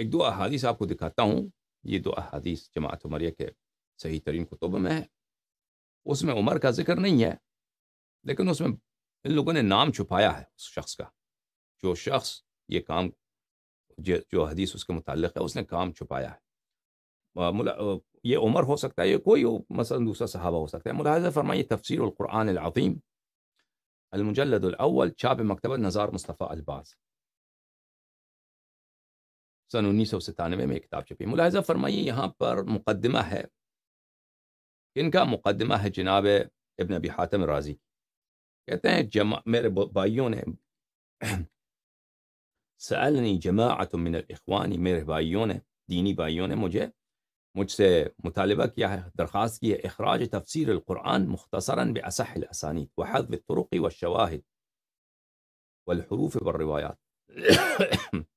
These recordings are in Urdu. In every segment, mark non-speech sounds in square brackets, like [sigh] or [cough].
ایک دو احادیث آپ کو دکھاتا ہوں یہ دو احادیث جماعت عمریہ کے صحیح ترین کتب میں ہے اس میں عمر کا ذکر نہیں ہے لیکن اس میں ان لوگوں نے نام چھپایا ہے اس شخص کا جو شخص یہ کام جو حدیث اس کے متعلق ہے اس نے کام چھپایا ہے یہ عمر ہو سکتا ہے یہ کوئی مثلا دوسرا صحابہ ہو سکتا ہے ملاحظہ فرمائیے تفسیر القرآن العظیم المجلد الاول چاپ مکتبہ نظار مصطفیٰ الباس سن انیس سو ستانوے میں کتاب چھپی ملاحظہ فرمائیے یہاں پر مقدمہ ہے ان کا مقدمہ ہے جناب ابن ابی حاتم رازی کہتے ہیں جما... میرے بھائیوں نے [clears throat] سألنی جماعت من الاخوانی میرے بھائیوں نے دینی بھائیوں نے مجھے مجھ سے مطالبہ کیا ہے درخواست کی ہے اخراج تفسیر القرآن مختصرا بأسح الاسانی وحذف الطرق والشواہد والحروف والروایات [clears throat]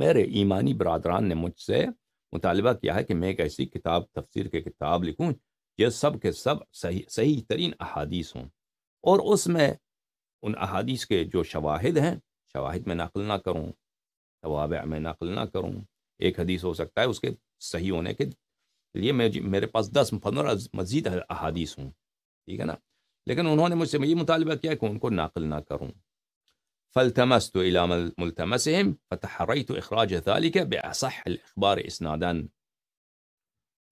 میرے ایمانی برادران نے مجھ سے مطالبہ کیا ہے کہ میں ایک ایسی کتاب تفسیر کے کتاب لکھوں یہ سب کے سب صحیح صحیح ترین احادیث ہوں اور اس میں ان احادیث کے جو شواہد ہیں شواہد میں نقل نہ کروں توابع میں نقل نہ کروں ایک حدیث ہو سکتا ہے اس کے صحیح ہونے کے لیے میں جی، میرے پاس دس پندرہ مزید احادیث ہوں ٹھیک ہے نا لیکن انہوں نے مجھ سے یہ مطالبہ کیا کہ ان کو نقل نہ کروں فالتمست إلى ملتمسهم فتحريت إخراج ذلك بأصح الإخبار إسنادا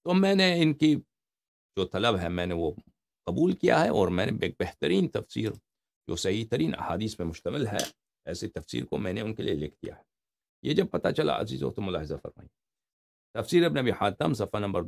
ثم أنا إنكي جو طلبها من قبول كيا ومن بهترين تفسير جو سيئ ترين أحاديث بمشتمل هاي ऐसे तफसीर को मैंने उनके लिए लिख दिया ये जब पता चला अजीज़ तो मुलाहजा फरमाई तफसीर अब नबी हातम सफ़ा नंबर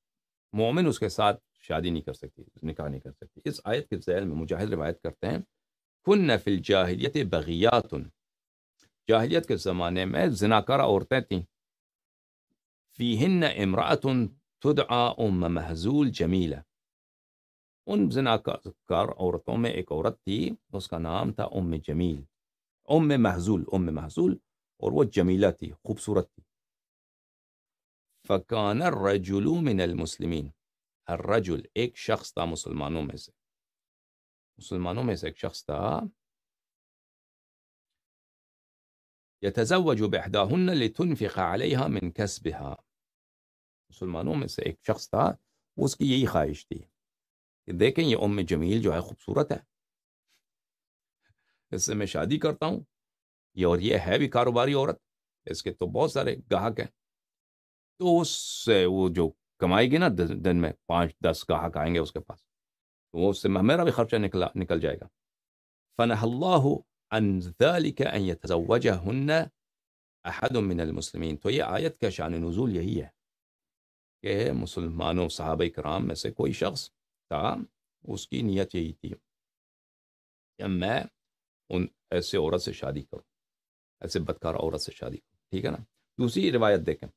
مومن اس کے ساتھ شادی نہیں کر سکتی نکاح نہیں کر سکتی اس آیت کے ذیل میں مجاہد روایت کرتے ہیں کن نفل جاہلیت بغیاتن جاہلیت کے زمانے میں زناکار عورتیں تھیں فیہن امراۃن تدعا ام محضول جمیلہ ان زناکار عورتوں میں ایک عورت تھی اس کا نام تھا ام جمیل ام محضول ام محضول اور وہ جمیلہ تھی خوبصورت تھی فكان الرجل من المسلمين الرجل ایک شخص تا مسلمانوں میں سے مسلمانوں میں سے ایک شخص تا يتزوج بإحداهن لتنفق عليها من كسبها مسلمانوں میں سے ایک شخص تا اس کی یہی خواہش تھی کہ دیکھیں یہ ام جمیل جو ہے خوبصورت ہے اس سے میں شادی کرتا ہوں یہ اور یہ ہے بھی کاروباری عورت اس کے تو بہت سارے گاہک ہیں تو اس سے وہ جو کمائے گی نا دن میں پانچ دس گاہک آئیں گے اس کے پاس تو وہ اس سے میرا بھی خرچہ نکلا نکل جائے گا فن اللہ ان ذلک یتزوجهن احد من عہدمسلم تو یہ آیت کا شان نزول یہی ہے کہ مسلمانوں صحابہ کرام میں سے کوئی شخص تھا اس کی نیت یہی تھی کہ میں ان ایسے عورت سے شادی کروں ایسے بدکار عورت سے شادی کروں ٹھیک ہے نا دوسری روایت دیکھیں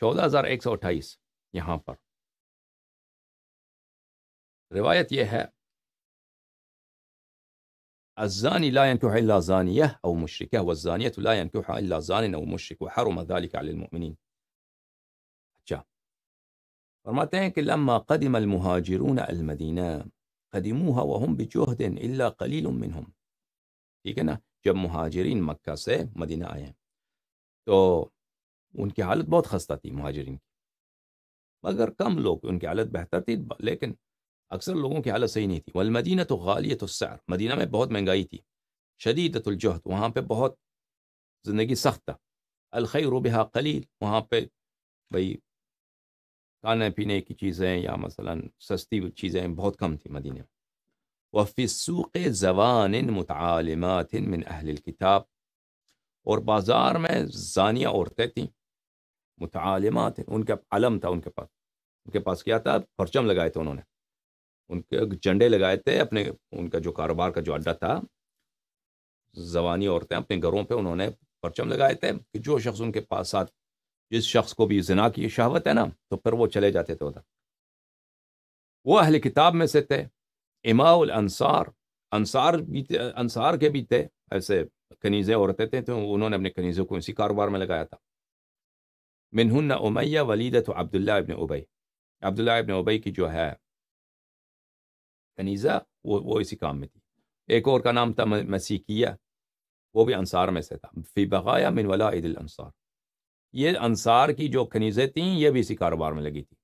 چودہ ہزار ایک سو اٹھائیس یہاں پر روایت یہ ہے الزانی لا لا ينكح الا الا الا او او وحرم ذلك اچھا فرماتے ہیں کہ لما قدم المهاجرون المدینہ قدموها وهم بجهد منهم ٹھیک ہے نا جب مہاجرین مکہ سے مدینہ آئے تو उनकी हालत बहुत खस्ता थी मुहाजिरीन की मगर कम लोग उनकी हालत बेहतर थी लेकिन अक्सर लोगों की हालत सही नहीं थी वल मदीना तो गालियत तो सैर मदीना में बहुत महंगाई थी शदीदतुलजहत वहाँ पर बहुत ज़िंदगी सख्त था अलखै रुबहा कलील वहाँ पर भाई खाने पीने की चीज़ें या मसला सस्ती चीज़ें बहुत कम थी मदीने में वफ़िसूक जवान मुतालमात मिन अहल किताब और बाज़ार में जानिया औरतें थीं ہیں ان کا علم تھا ان کے پاس ان کے پاس کیا تھا پرچم لگائے تھے انہوں نے ان کے جنڈے لگائے تھے اپنے ان کا جو کاروبار کا جو اڈا تھا زوانی عورتیں اپنے گھروں پہ انہوں نے پرچم لگائے تھے کہ جو شخص ان کے پاس ساتھ جس شخص کو بھی زنا کی شہوت ہے نا تو پھر وہ چلے جاتے تھے ادھر وہ اہل کتاب میں سے تھے اما الانصار انصار بھی انصار کے بھی تھے ایسے کنیزیں عورتیں تھیں تو انہوں نے اپنے کنیزوں کو اسی کاروبار میں لگایا تھا منهن أمية وليدة عبد الله بن أبي عبد الله بن أبي كي جوها كنيزة ويسي كامتي ایک اور کا نام تھا مسیحیہ وہ بھی انصار میں سے تھا فی بغایا من ولائد الانصار یہ انصار کی جو کنیزیں تھیں یہ بھی اسی کاروبار میں لگی تھی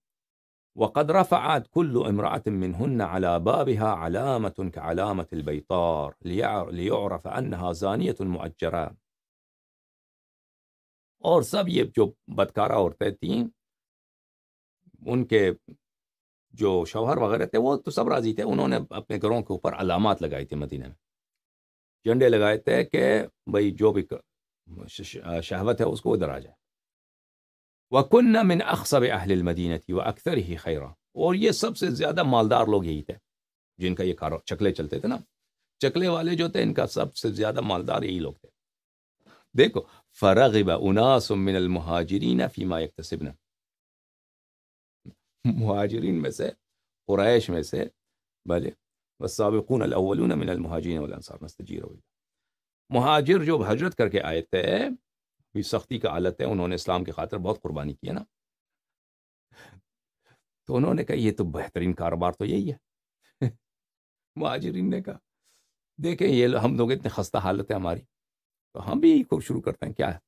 وقد رفعت كل امرأة منهن على بابها علامة كعلامة البيطار ليعرف أنها زانية مؤجرة اور سب یہ جو بدکارہ عورتیں تھیں ان کے جو شوہر وغیرہ تھے وہ تو سب راضی تھے انہوں نے اپنے گھروں کے اوپر علامات لگائی تھی مدینہ میں جھنڈے لگائے تھے کہ بھائی جو بھی شہوت ہے اس کو ادھر آ جائے وَكُنَّ مِنْ أَخْصَبِ من الْمَدِينَةِ اہل خَيْرًا تھی وہ اکثر ہی اور یہ سب سے زیادہ مالدار لوگ یہی تھے جن کا یہ کارو چکلے چلتے تھے نا چکلے والے جو تھے ان کا سب سے زیادہ مالدار یہی لوگ تھے دیکھو فرغب اناس من المہاجرین فیما یکتسبنا مہاجرین میں سے قریش میں سے بھلے والسابقون الاولون من المہاجرین والانصار ہوئی مہاجر جو حضرت کر کے آئے تھے بھی سختی کا حالت ہے انہوں نے اسلام کی خاطر بہت قربانی کیا نا تو انہوں نے کہا یہ تو بہترین کاروبار تو یہی ہے مہاجرین نے کہا دیکھیں یہ ہم لوگ اتنے خستہ حالت ہے ہماری तो हम भी खूब शुरू करते हैं क्या है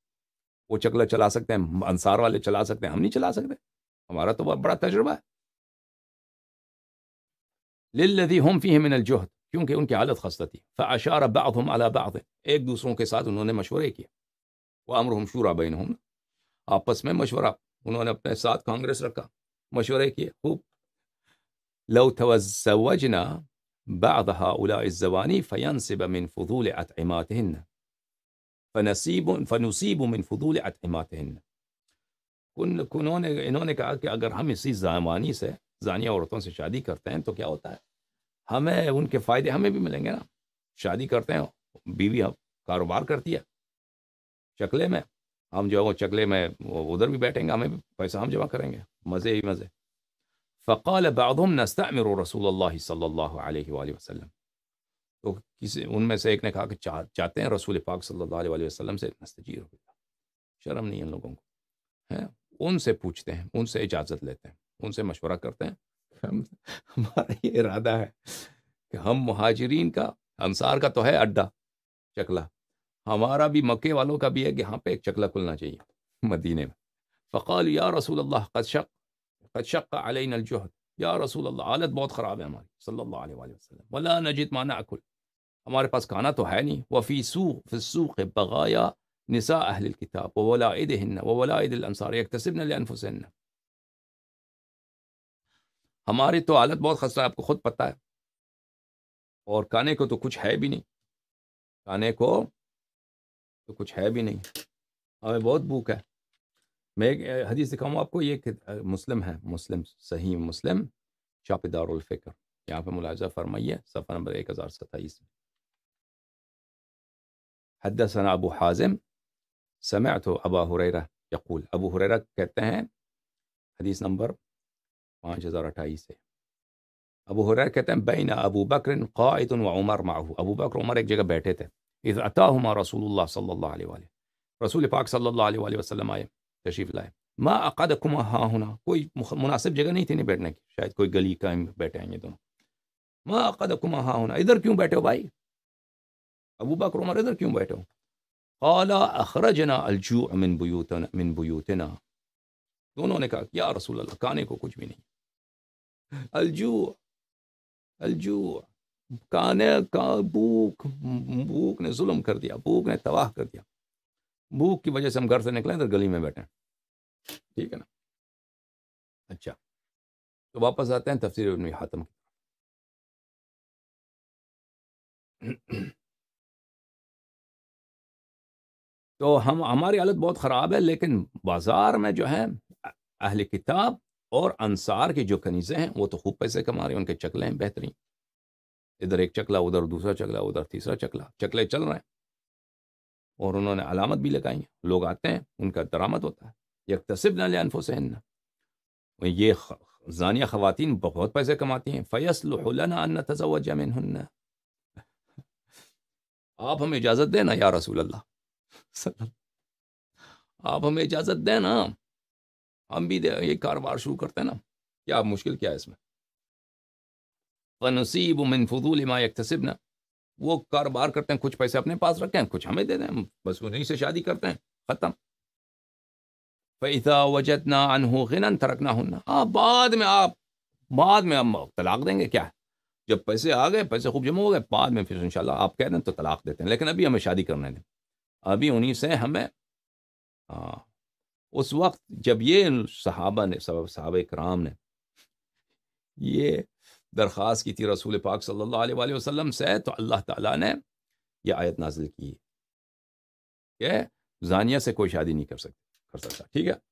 वो चकला चला सकते हैं अंसार वाले चला सकते हैं हम नहीं चला सकते हमारा तो बड़ा तजुर्बा है लिल्लदी हम फी मिन अलजहद क्योंकि उनकी हालत खस्ता थी फ़ाशार बाम अला बाद एक दूसरों के साथ उन्होंने मशवरे किए वह अमर हम शूरा बैन हम आपस में मशवरा उन्होंने अपने साथ कांग्रेस रखा मशवरे किए खूब लव तवजना बाद उला जवानी फ़यान से बमिन फजूल अतमात فنصیب فنصیب و فضول اتمات کن نے انہوں نے کہا کہ اگر ہم اسی زمانی سے زانیہ عورتوں سے شادی کرتے ہیں تو کیا ہوتا ہے ہمیں ان کے فائدے ہمیں بھی ملیں گے نا شادی کرتے ہیں بیوی ہم کاروبار کرتی ہے چکلے میں ہم جو چکلے میں ادھر بھی بیٹھیں گے ہمیں بھی پیسہ ہم جمع کریں گے مزے ہی مزے فقال بعضهم نستعمر رسول اللہ صلی اللہ علیہ وآله وسلم تو کسی ان میں سے ایک نے کہا کہ چاہ چاہتے ہیں رسول پاک صلی اللہ علیہ وسلم سے نستجیر ہو شرم نہیں ان لوگوں کو ہیں ان سے پوچھتے ہیں ان سے اجازت لیتے ہیں ان سے مشورہ کرتے ہیں ہمارا یہ ارادہ ہے کہ ہم مہاجرین کا انصار کا تو ہے اڈا چکلا ہمارا بھی مکے والوں کا بھی ہے کہ یہاں پہ ایک چکلا کھلنا چاہیے مدینے میں فقال یا رسول اللہ شق قد شق علینا الجہد یا رسول اللہ عالت بہت خراب ہے ہماری صلی اللہ علیہ وسلم ولا نجد مانا اکل ہمارے پاس کھانا تو ہے نہیں وفی سوق فی السوق بغایا نساء اہل الكتاب وولائدهن وولائد الانصار یکتسبن لانفسهن ہماری تو حالت بہت خستہ ہے آپ کو خود پتا ہے اور کھانے کو تو کچھ ہے بھی نہیں کھانے کو تو کچھ ہے بھی نہیں ہمیں بہت بھوک ہے میں ایک حدیث دکھاؤں آپ کو یہ مسلم ہے مسلم صحیح مسلم چاپ دار الفکر یہاں پہ ملاحظہ فرمائیے صفحہ نمبر ایک ہزار ستائیس میں حدثنا ابو حازم سمعت ابا حریرہ یقول ابو حریرہ کہتے ہیں حدیث نمبر پانچ ہزار اٹھائیس سے ابو حریرہ کہتے ہیں بین ابو بکر قائد و عمر معه ابو بکر عمر ایک جگہ بیٹھے تھے اذ اتاهما رسول اللہ صلی اللہ علیہ وآلہ رسول پاک صلی اللہ علیہ وآلہ وسلم آئے تشریف لائے ما اقدکما ہاں ہونا کوئی مناسب جگہ نہیں تھی نہیں بیٹھنے کی شاید کوئی گلی کا بیٹھے ہیں یہ دونوں ما اقدکما ہاں ہونا ادھر کیوں بیٹھے ہو بھائی ابو بکر عمر ادھر کیوں بیٹھے ہو اخرجنا الجوع من من دونوں نے کہا کھانے کہ کچھ بھی نہیں الجوع الجوع کانے کا بھوک بھوک نے ظلم کر دیا بھوک نے تباہ کر دیا بھوک کی وجہ سے ہم گھر سے نکلیں ادھر گلی میں بیٹھے ٹھیک ہے نا اچھا تو واپس آتے ہیں تفسیر ابن حاتم کی تو ہم ہماری حالت بہت خراب ہے لیکن بازار میں جو ہے اہل کتاب اور انصار کی جو کنیزیں ہیں وہ تو خوب پیسے کما رہے ہیں ان کے چکلے ہیں بہترین ادھر ایک چکلا ادھر دوسرا چکلا ادھر تیسرا چکلا چکلے چل رہے ہیں اور انہوں نے علامت بھی لگائی ہیں لوگ آتے ہیں ان کا درآمد ہوتا ہے یک تصب نہ لنف حسین یہ زانیہ خواتین بہت پیسے کماتی ہیں لنا ان تضا جمین آپ ہمیں اجازت دینا یا رسول اللہ آپ ہمیں اجازت دیں نا ہم بھی دیں یہ کاروبار شروع کرتے ہیں نا کیا مشکل کیا ہے اس میں نصیب و یکتسبنا وہ کاروبار کرتے ہیں کچھ پیسے اپنے پاس رکھے ہیں کچھ ہمیں دے دیں بس وہ نہیں سے شادی کرتے ہیں ختم وَجَدْنَا عَنْهُ غِنًا تَرَقْنَا تھرکنا ہونا بعد میں آپ بعد میں ہم طلاق دیں گے کیا جب پیسے آ گئے پیسے خوب جمع ہو گئے بعد میں پھر انشاءاللہ آپ کہہ دیں تو طلاق دیتے ہیں لیکن ابھی ہمیں شادی کرنے دیں ابھی انہیں سے ہمیں ہاں، اس وقت جب یہ صحابہ نے صحابہ کرام نے یہ درخواست کی تھی رسول پاک صلی اللہ علیہ وآلہ وسلم سے تو اللہ تعالیٰ نے یہ آیت نازل کی کہ زانیہ سے کوئی شادی نہیں کر سک کر سکتا ٹھیک ہے